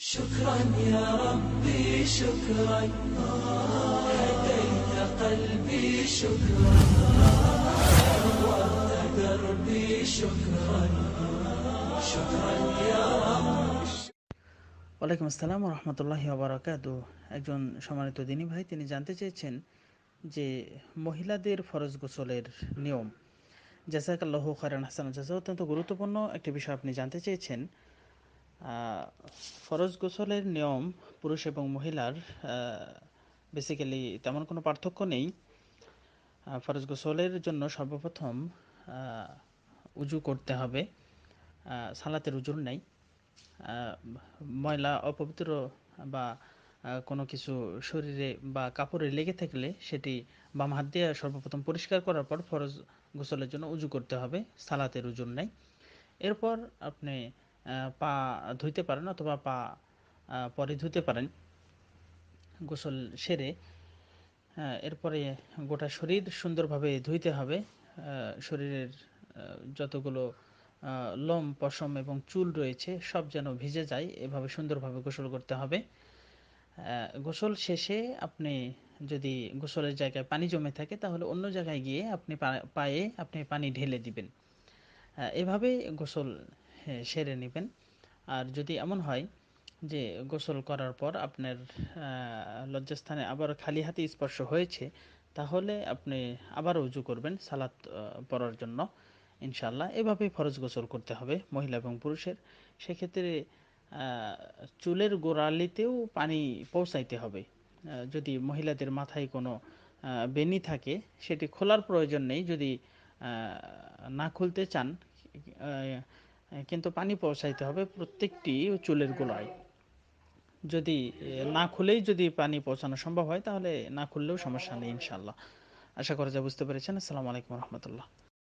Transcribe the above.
شكرا يا ربي شكرا هديت قلبي شكرا دربي شكرا شكرا يا ওয়ালাইকুম আসসালাম রহমতুল্লাহ বারাকাত একজন সম্মানিত দিনী ভাই তিনি জানতে চেয়েছেন যে মহিলাদের ফরজ গোসলের নিয়ম জাসাকাল্লাহ খারান হাসান জাসা অত্যন্ত গুরুত্বপূর্ণ একটি বিষয় আপনি জানতে চেয়েছেন ফরজ গোসলের নিয়ম পুরুষ এবং মহিলার বেসিক্যালি তেমন কোনো পার্থক্য নেই ফরজ গোসলের জন্য সর্বপ্রথম উজু করতে হবে সালাতের উজুর নেই ময়লা অপবিত্র বা কোনো কিছু শরীরে বা কাপড়ে লেগে থাকলে সেটি বাম হাত দিয়ে সর্বপ্রথম পরিষ্কার করার পর ফরজ গোসলের জন্য উজু করতে হবে সালাতের উজুর নেই এরপর আপনি পা ধুইতে পারেন অথবা পা পরে ধুতে পারেন গোসল সেরে এরপরে গোটা শরীর সুন্দরভাবে ধুইতে হবে শরীরের যতগুলো লোম পশম এবং চুল রয়েছে সব যেন ভিজে যায় এভাবে সুন্দরভাবে গোসল করতে হবে গোসল শেষে আপনি যদি গোসলের জায়গায় পানি জমে থাকে তাহলে অন্য জায়গায় গিয়ে আপনি পায়ে আপনি পানি ঢেলে দিবেন এভাবে গোসল হ্যাঁ, সেরে নেবেন আর যদি এমন হয় যে গোসল করার পর আপনার লজ্জাস্থানে আবার খালি হাতে স্পর্শ হয়েছে তাহলে আপনি আবার উজু করবেন সালাত পড়ার জন্য ইনশাল্লাহ এভাবে ফরজ গোসল করতে হবে মহিলা এবং পুরুষের সেক্ষেত্রে চুলের গোড়ালিতেও পানি পৌঁছাইতে হবে যদি মহিলাদের মাথায় কোনো বেনি থাকে সেটি খোলার প্রয়োজন নেই যদি না খুলতে চান হ্যাঁ, কিন্তু পানি পৌঁছাইতে হবে প্রত্যেকটি চুলের গোলায় যদি না খুলেই যদি পানি পৌঁছানো সম্ভব হয় তাহলে না খুললেও সমস্যা নেই ইনশাল্লাহ আশা করা যায় বুঝতে পেরেছেন আসসালামু আলাইকুম রহমতুল্লাহ